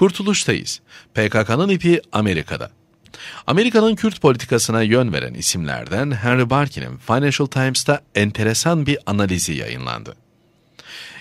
Kurtuluştayız. PKK'nın ipi Amerika'da. Amerika'nın Kürt politikasına yön veren isimlerden Henry Barkin'in Financial Times'ta enteresan bir analizi yayınlandı.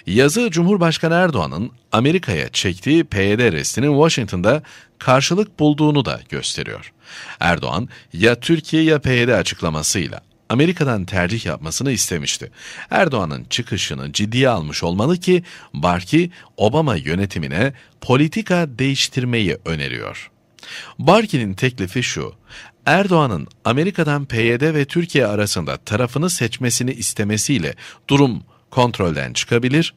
Yazı Cumhurbaşkanı Erdoğan'ın Amerika'ya çektiği PYD restinin Washington'da karşılık bulduğunu da gösteriyor. Erdoğan ya Türkiye ya PYD açıklamasıyla Amerika'dan tercih yapmasını istemişti. Erdoğan'ın çıkışını ciddiye almış olmalı ki Barki Obama yönetimine politika değiştirmeyi öneriyor. Barki'nin teklifi şu. Erdoğan'ın Amerika'dan PYD ve Türkiye arasında tarafını seçmesini istemesiyle durum kontrolden çıkabilir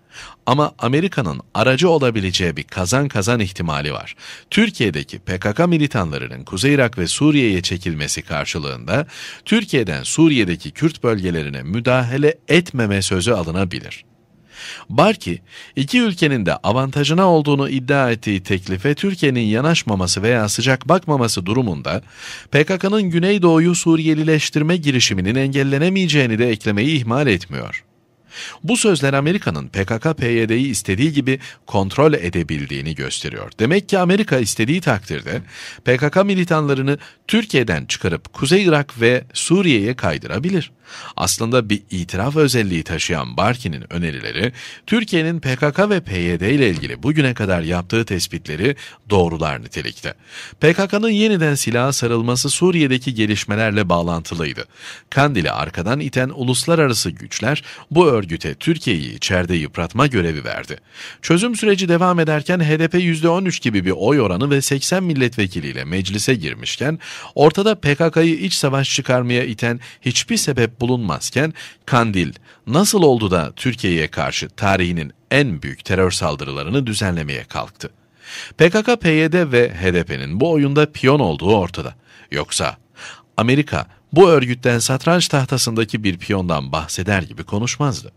ama Amerika'nın aracı olabileceği bir kazan kazan ihtimali var. Türkiye'deki PKK militanlarının Kuzey Irak ve Suriye'ye çekilmesi karşılığında Türkiye'den Suriye'deki Kürt bölgelerine müdahale etmeme sözü alınabilir. Barki, iki ülkenin de avantajına olduğunu iddia ettiği teklife Türkiye'nin yanaşmaması veya sıcak bakmaması durumunda PKK'nın Güneydoğu'yu Suriyelileştirme girişiminin engellenemeyeceğini de eklemeyi ihmal etmiyor. Bu sözler Amerika'nın PKK-PYD'yi istediği gibi kontrol edebildiğini gösteriyor. Demek ki Amerika istediği takdirde PKK militanlarını Türkiye'den çıkarıp Kuzey Irak ve Suriye'ye kaydırabilir. Aslında bir itiraf özelliği taşıyan Barkin'in önerileri, Türkiye'nin PKK ve PYD ile ilgili bugüne kadar yaptığı tespitleri doğrular nitelikte. PKK'nın yeniden silaha sarılması Suriye'deki gelişmelerle bağlantılıydı. Kandil'i arkadan iten uluslararası güçler bu örneği örgüte Türkiye'yi içeride yıpratma görevi verdi. Çözüm süreci devam ederken HDP %13 gibi bir oy oranı ve 80 milletvekiliyle meclise girmişken, ortada PKK'yı iç savaş çıkarmaya iten hiçbir sebep bulunmazken, Kandil nasıl oldu da Türkiye'ye karşı tarihinin en büyük terör saldırılarını düzenlemeye kalktı? PKK, PYD ve HDP'nin bu oyunda piyon olduğu ortada. Yoksa Amerika bu örgütten satranç tahtasındaki bir piyondan bahseder gibi konuşmazdı.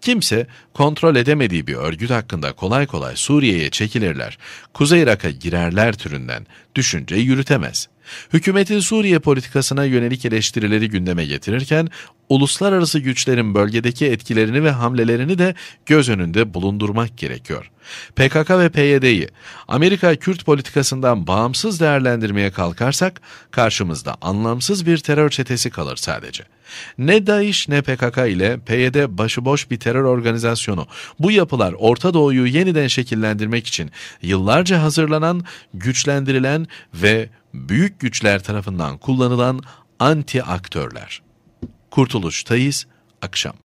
Kimse kontrol edemediği bir örgüt hakkında kolay kolay Suriye'ye çekilirler, Kuzey Irak'a girerler türünden düşünce yürütemez. Hükümetin Suriye politikasına yönelik eleştirileri gündeme getirirken uluslararası güçlerin bölgedeki etkilerini ve hamlelerini de göz önünde bulundurmak gerekiyor. PKK ve PYD'yi Amerika Kürt politikasından bağımsız değerlendirmeye kalkarsak karşımızda anlamsız bir terör çetesi kalır sadece. Ne DAEŞ ne PKK ile PYD başıboş bir terör organizasyonu. Bu yapılar Orta Doğu'yu yeniden şekillendirmek için yıllarca hazırlanan, güçlendirilen ve büyük güçler tarafından kullanılan anti aktörler. Kurtuluş Tayis Akşam